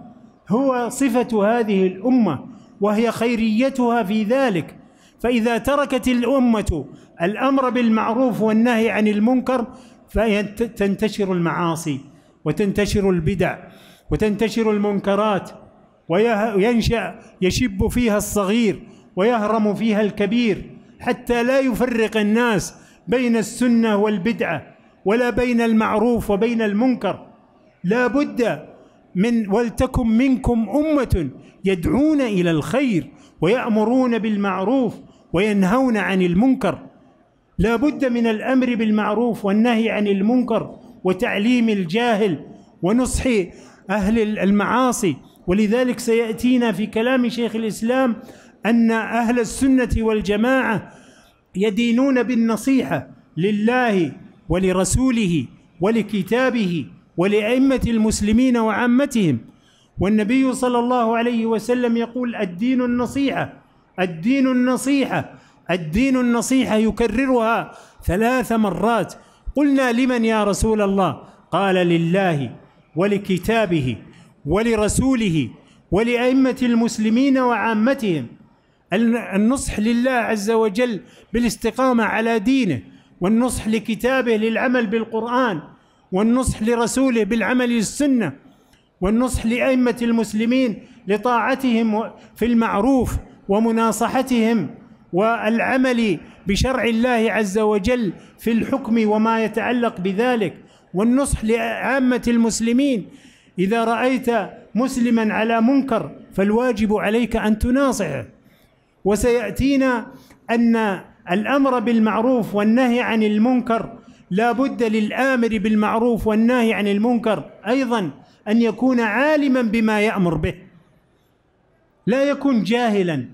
هو صفه هذه الامه وهي خيريتها في ذلك فاذا تركت الامه الامر بالمعروف والنهي عن المنكر فتنتشر المعاصي وتنتشر البدع وتنتشر المنكرات وينشا يشب فيها الصغير ويهرم فيها الكبير حتى لا يفرق الناس بين السنه والبدعه ولا بين المعروف وبين المنكر لا بد من ولتكن منكم امه يدعون الى الخير ويامرون بالمعروف وينهون عن المنكر لا بد من الامر بالمعروف والنهي عن المنكر وتعليم الجاهل ونصح اهل المعاصي ولذلك سياتينا في كلام شيخ الاسلام ان اهل السنه والجماعه يدينون بالنصيحه لله ولرسوله ولكتابه ولائمه المسلمين وعامتهم والنبي صلى الله عليه وسلم يقول الدين النصيحه الدين النصيحه الدين النصيحه يكررها ثلاث مرات قلنا لمن يا رسول الله قال لله ولكتابه ولرسوله ولأئمة المسلمين وعامتهم النصح لله عز وجل بالاستقامة على دينه والنصح لكتابه للعمل بالقرآن والنصح لرسوله بالعمل السنة والنصح لأئمة المسلمين لطاعتهم في المعروف ومناصحتهم والعمل بشرع الله عز وجل في الحكم وما يتعلق بذلك والنصح لعامه المسلمين اذا رايت مسلما على منكر فالواجب عليك ان تناصحه وسياتينا ان الامر بالمعروف والنهي عن المنكر لا بد للامر بالمعروف والنهي عن المنكر ايضا ان يكون عالما بما يامر به لا يكون جاهلا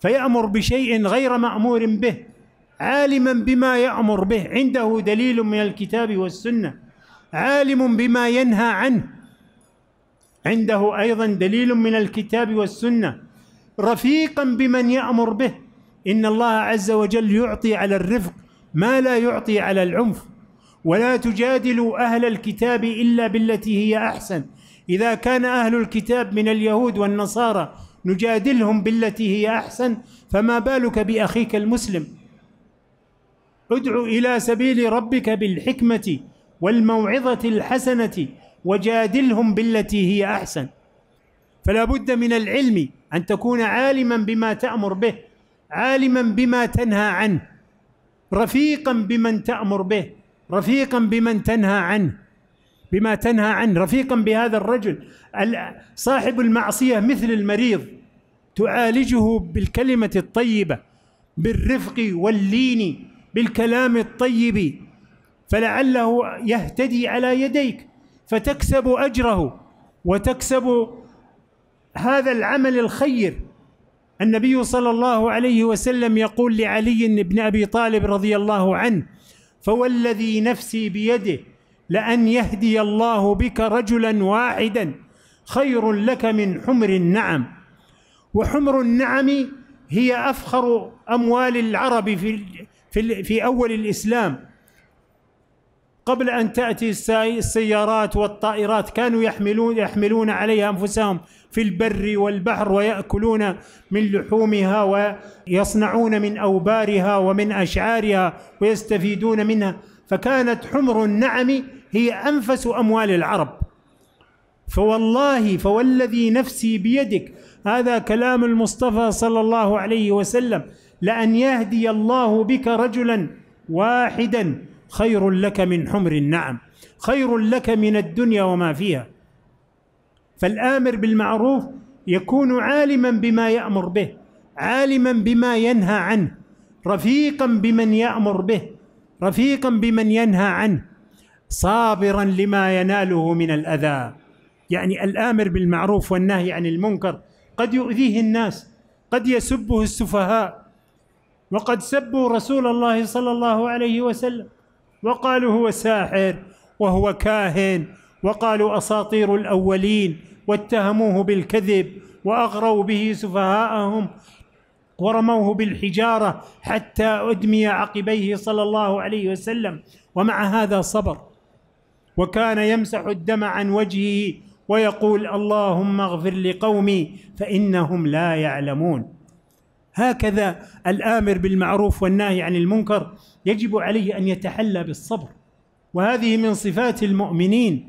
فيأمر بشيء غير مأمور به عالما بما يأمر به عنده دليل من الكتاب والسنة عالم بما ينهى عنه عنده أيضا دليل من الكتاب والسنة رفيقا بمن يأمر به إن الله عز وجل يعطي على الرفق ما لا يعطي على العنف ولا تجادلوا أهل الكتاب إلا بالتي هي أحسن إذا كان أهل الكتاب من اليهود والنصارى نجادلهم بالتي هي احسن فما بالك باخيك المسلم ادع الى سبيل ربك بالحكمه والموعظه الحسنه وجادلهم بالتي هي احسن فلا بد من العلم ان تكون عالما بما تامر به عالما بما تنهى عنه رفيقا بمن تامر به رفيقا بمن تنهى عنه بما تنهى عنه رفيقا بهذا الرجل صاحب المعصيه مثل المريض تعالجه بالكلمه الطيبه بالرفق واللين بالكلام الطيب فلعله يهتدي على يديك فتكسب اجره وتكسب هذا العمل الخير النبي صلى الله عليه وسلم يقول لعلي بن ابي طالب رضي الله عنه فوالذي نفسي بيده لأن يهدي الله بك رجلا واحدا خير لك من حمر النعم وحمر النعم هي أفخر أموال العرب في في, في أول الإسلام قبل أن تأتي السيارات والطائرات كانوا يحملون يحملون عليها أنفسهم في البر والبحر ويأكلون من لحومها ويصنعون من أوبارها ومن أشعارها ويستفيدون منها فكانت حمر النعم هي أنفس أموال العرب فوالله فوالذي نفسي بيدك هذا كلام المصطفى صلى الله عليه وسلم لأن يهدي الله بك رجلا واحدا خير لك من حمر النعم خير لك من الدنيا وما فيها فالآمر بالمعروف يكون عالما بما يأمر به عالما بما ينهى عنه رفيقا بمن يأمر به رفيقا بمن ينهى عنه صابرا لما يناله من الاذى يعني الامر بالمعروف والنهي عن المنكر قد يؤذيه الناس قد يسبه السفهاء وقد سبوا رسول الله صلى الله عليه وسلم وقالوا هو ساحر وهو كاهن وقالوا اساطير الاولين واتهموه بالكذب واغروا به سفهاءهم ورموه بالحجاره حتى ادمي عقبيه صلى الله عليه وسلم ومع هذا صبر وكان يمسح الدم عن وجهه ويقول اللهم اغفر لقومي فانهم لا يعلمون هكذا الامر بالمعروف والناهي عن المنكر يجب عليه ان يتحلى بالصبر وهذه من صفات المؤمنين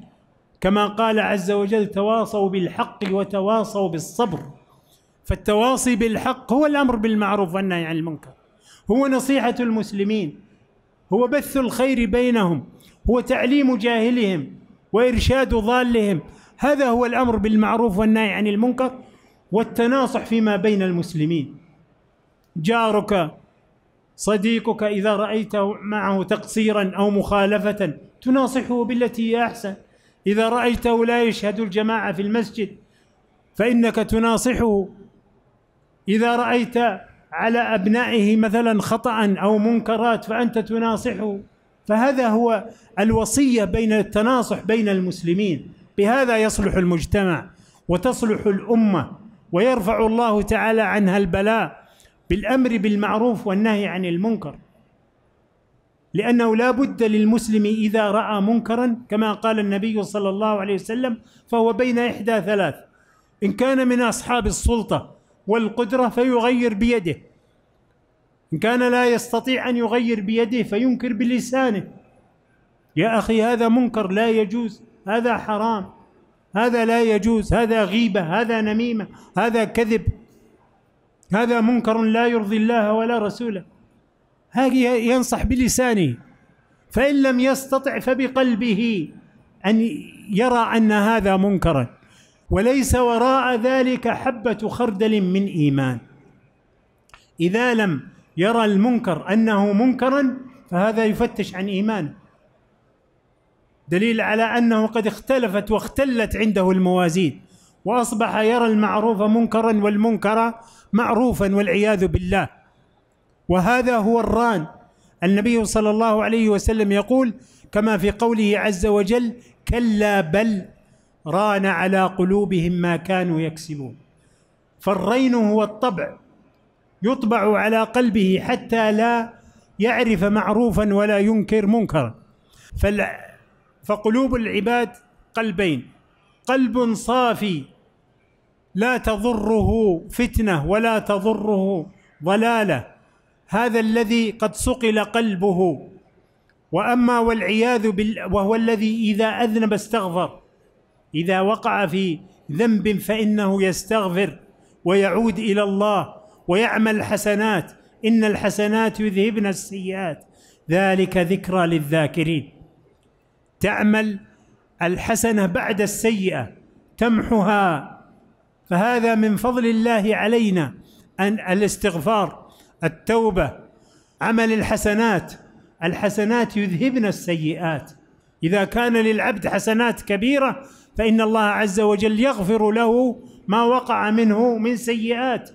كما قال عز وجل تواصوا بالحق وتواصوا بالصبر فالتواصي بالحق هو الامر بالمعروف والنهي عن المنكر هو نصيحه المسلمين هو بث الخير بينهم هو تعليم جاهلهم وارشاد ضالهم هذا هو الامر بالمعروف والنهي عن المنكر والتناصح فيما بين المسلمين جارك صديقك اذا رايته معه تقصيرا او مخالفه تناصحه بالتي هي احسن اذا رايته لا يشهد الجماعه في المسجد فانك تناصحه اذا رايت على ابنائه مثلا خطا او منكرات فانت تناصحه فهذا هو الوصيه بين التناصح بين المسلمين بهذا يصلح المجتمع وتصلح الامه ويرفع الله تعالى عنها البلاء بالامر بالمعروف والنهي عن المنكر لانه لا بد للمسلم اذا راى منكرا كما قال النبي صلى الله عليه وسلم فهو بين احدى ثلاث ان كان من اصحاب السلطه والقدره فيغير بيده إن كان لا يستطيع أن يغير بيده فينكر بلسانه يا أخي هذا منكر لا يجوز هذا حرام هذا لا يجوز هذا غيبة هذا نميمة هذا كذب هذا منكر لا يرضي الله ولا رسوله هذه ينصح بلسانه فإن لم يستطع فبقلبه أن يرى أن هذا منكرا وليس وراء ذلك حبة خردل من إيمان إذا لم يرى المنكر انه منكرا فهذا يفتش عن ايمانه دليل على انه قد اختلفت واختلت عنده الموازين واصبح يرى المعروف منكرا والمنكر معروفا والعياذ بالله وهذا هو الران النبي صلى الله عليه وسلم يقول كما في قوله عز وجل كلا بل ران على قلوبهم ما كانوا يكسبون فالرين هو الطبع يطبع على قلبه حتى لا يعرف معروفا ولا ينكر منكرا فقلوب العباد قلبين قلب صافي لا تضره فتنه ولا تضره ضلاله هذا الذي قد صقل قلبه واما والعياذ بال وهو الذي اذا اذنب استغفر اذا وقع في ذنب فانه يستغفر ويعود الى الله ويعمل الحسنات إن الحسنات يذهبن السيئات ذلك ذكرى للذاكرين تعمل الحسنة بعد السيئة تمحها فهذا من فضل الله علينا أن الاستغفار التوبة عمل الحسنات الحسنات يذهبن السيئات إذا كان للعبد حسنات كبيرة فإن الله عز وجل يغفر له ما وقع منه من سيئات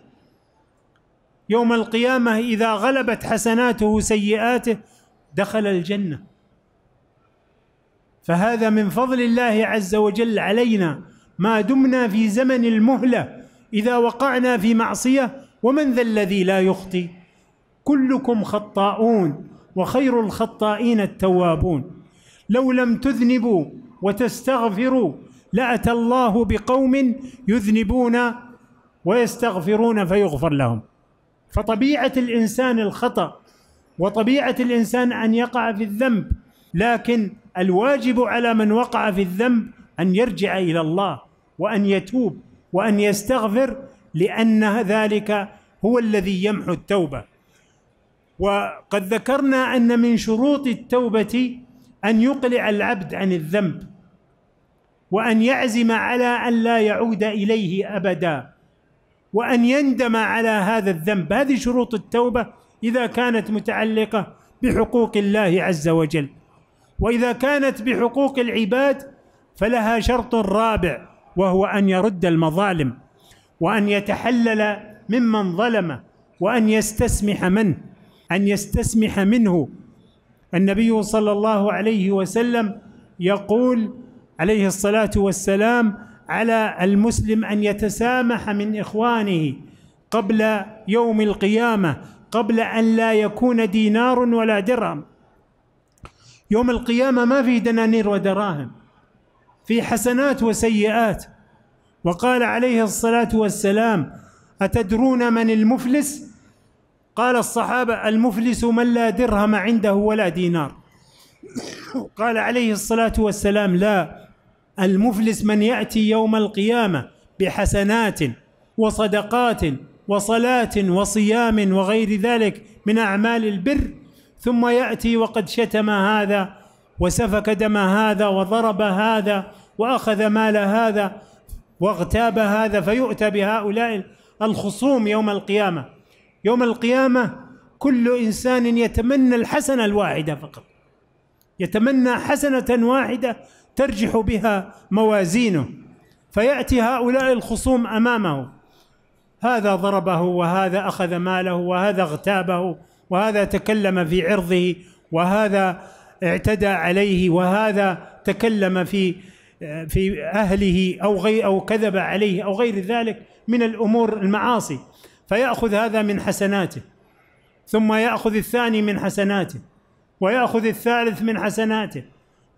يوم القيامه اذا غلبت حسناته سيئاته دخل الجنه فهذا من فضل الله عز وجل علينا ما دمنا في زمن المهله اذا وقعنا في معصيه ومن ذا الذي لا يخطي كلكم خطاؤون وخير الخطائين التوابون لو لم تذنبوا وتستغفروا لاتى الله بقوم يذنبون ويستغفرون فيغفر لهم فطبيعه الانسان الخطا وطبيعه الانسان ان يقع في الذنب لكن الواجب على من وقع في الذنب ان يرجع الى الله وان يتوب وان يستغفر لان ذلك هو الذي يمحو التوبه وقد ذكرنا ان من شروط التوبه ان يقلع العبد عن الذنب وان يعزم على ان لا يعود اليه ابدا وان يندم على هذا الذنب هذه شروط التوبه اذا كانت متعلقه بحقوق الله عز وجل واذا كانت بحقوق العباد فلها شرط رابع وهو ان يرد المظالم وان يتحلل ممن ظلمه وان يستسمح منه ان يستسمح منه النبي صلى الله عليه وسلم يقول عليه الصلاه والسلام على المسلم ان يتسامح من اخوانه قبل يوم القيامه قبل ان لا يكون دينار ولا درهم يوم القيامه ما في دنانير ودراهم في حسنات وسيئات وقال عليه الصلاه والسلام اتدرون من المفلس قال الصحابه المفلس من لا درهم عنده ولا دينار قال عليه الصلاه والسلام لا المفلس من ياتي يوم القيامه بحسنات وصدقات وصلاه وصيام وغير ذلك من اعمال البر ثم ياتي وقد شتم هذا وسفك دم هذا وضرب هذا واخذ مال هذا واغتاب هذا فيؤتى بهؤلاء الخصوم يوم القيامه يوم القيامه كل انسان يتمنى الحسنه الواحده فقط يتمنى حسنه واحده ترجح بها موازينه فياتي هؤلاء الخصوم امامه هذا ضربه وهذا اخذ ماله وهذا اغتابه وهذا تكلم في عرضه وهذا اعتدى عليه وهذا تكلم في في اهله او غي او كذب عليه او غير ذلك من الامور المعاصي فياخذ هذا من حسناته ثم ياخذ الثاني من حسناته وياخذ الثالث من حسناته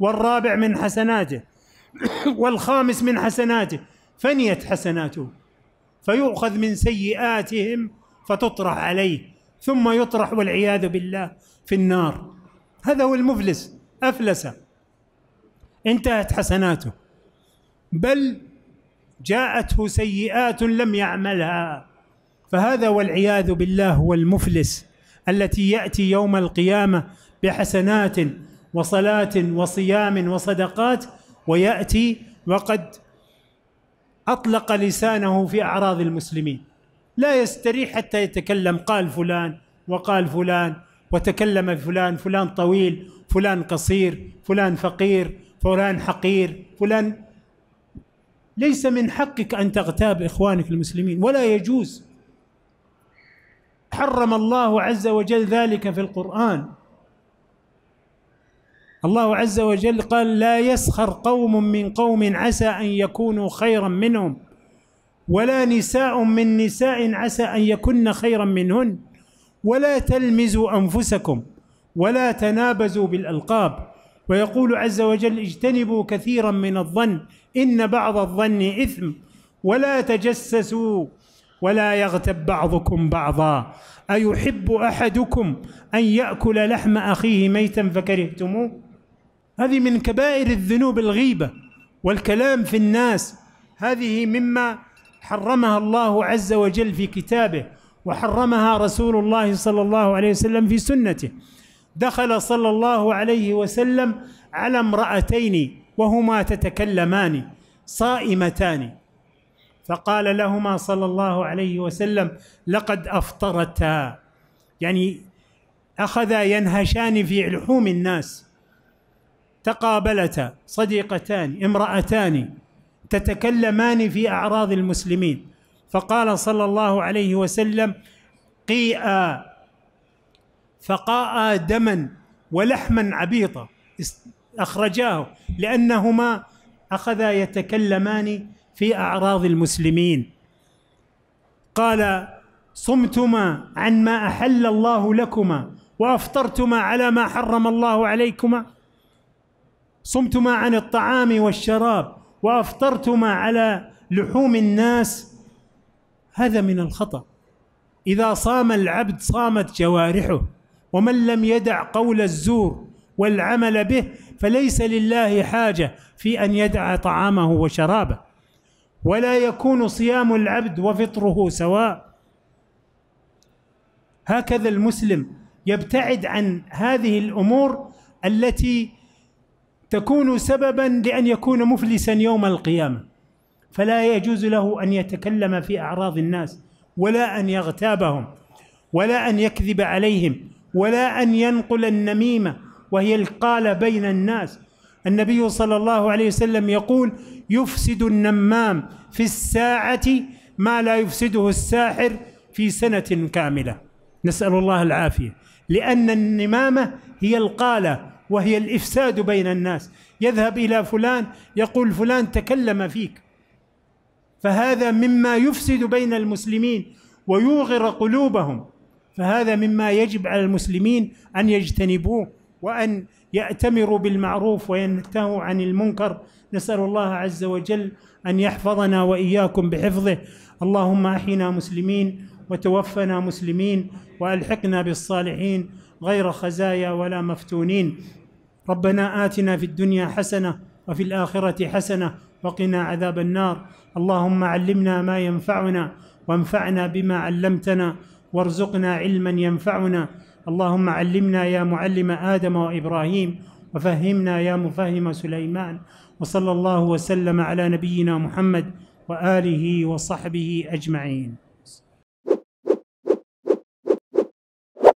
والرابع من حسناته والخامس من حسناته فنيت حسناته فيؤخذ من سيئاتهم فتطرح عليه ثم يطرح والعياذ بالله في النار هذا هو المفلس افلس انتهت حسناته بل جاءته سيئات لم يعملها فهذا والعياذ بالله هو المفلس التي ياتي يوم القيامه بحسنات وصلاة وصيام وصدقات ويأتي وقد أطلق لسانه في أعراض المسلمين لا يستريح حتى يتكلم قال فلان وقال فلان وتكلم فلان فلان طويل فلان قصير فلان فقير فلان حقير فلان ليس من حقك أن تغتاب إخوانك المسلمين ولا يجوز حرم الله عز وجل ذلك في القرآن الله عز وجل قال لا يسخر قوم من قوم عسى ان يكونوا خيرا منهم ولا نساء من نساء عسى ان يكن خيرا منهن ولا تلمزوا انفسكم ولا تنابزوا بالالقاب ويقول عز وجل اجتنبوا كثيرا من الظن ان بعض الظن اثم ولا تجسسوا ولا يغتب بعضكم بعضا ايحب احدكم ان ياكل لحم اخيه ميتا فكرهتموه هذه من كبائر الذنوب الغيبة والكلام في الناس هذه مما حرمها الله عز وجل في كتابه وحرمها رسول الله صلى الله عليه وسلم في سنته دخل صلى الله عليه وسلم على امرأتين وهما تتكلمان صائمتان فقال لهما صلى الله عليه وسلم لقد افطرتا يعني اخذا ينهشان في لحوم الناس تقابلتا صديقتان امرأتان تتكلمان في أعراض المسلمين فقال صلى الله عليه وسلم قيئا فقاء دما ولحما عبيطا أخرجاه لأنهما أخذا يتكلمان في أعراض المسلمين قال صمتما عن ما أحل الله لكما وأفطرتما على ما حرم الله عليكما صمتما عن الطعام والشراب وافطرتما على لحوم الناس هذا من الخطا اذا صام العبد صامت جوارحه ومن لم يدع قول الزور والعمل به فليس لله حاجه في ان يدع طعامه وشرابه ولا يكون صيام العبد وفطره سواء هكذا المسلم يبتعد عن هذه الامور التي تكون سببا لان يكون مفلسا يوم القيامه فلا يجوز له ان يتكلم في اعراض الناس ولا ان يغتابهم ولا ان يكذب عليهم ولا ان ينقل النميمه وهي القاله بين الناس النبي صلى الله عليه وسلم يقول يفسد النمام في الساعه ما لا يفسده الساحر في سنه كامله نسال الله العافيه لان النمامه هي القاله وهي الافساد بين الناس يذهب الى فلان يقول فلان تكلم فيك فهذا مما يفسد بين المسلمين ويوغر قلوبهم فهذا مما يجب على المسلمين ان يجتنبوه وان ياتمروا بالمعروف وينتهوا عن المنكر نسال الله عز وجل ان يحفظنا واياكم بحفظه اللهم احينا مسلمين وتوفنا مسلمين والحقنا بالصالحين غير خزايا ولا مفتونين ربنا آتنا في الدنيا حسنة وفي الآخرة حسنة وقنا عذاب النار اللهم علمنا ما ينفعنا وانفعنا بما علمتنا وارزقنا علما ينفعنا اللهم علمنا يا معلم آدم وإبراهيم وفهمنا يا مفهم سليمان وصلى الله وسلم على نبينا محمد وآله وصحبه أجمعين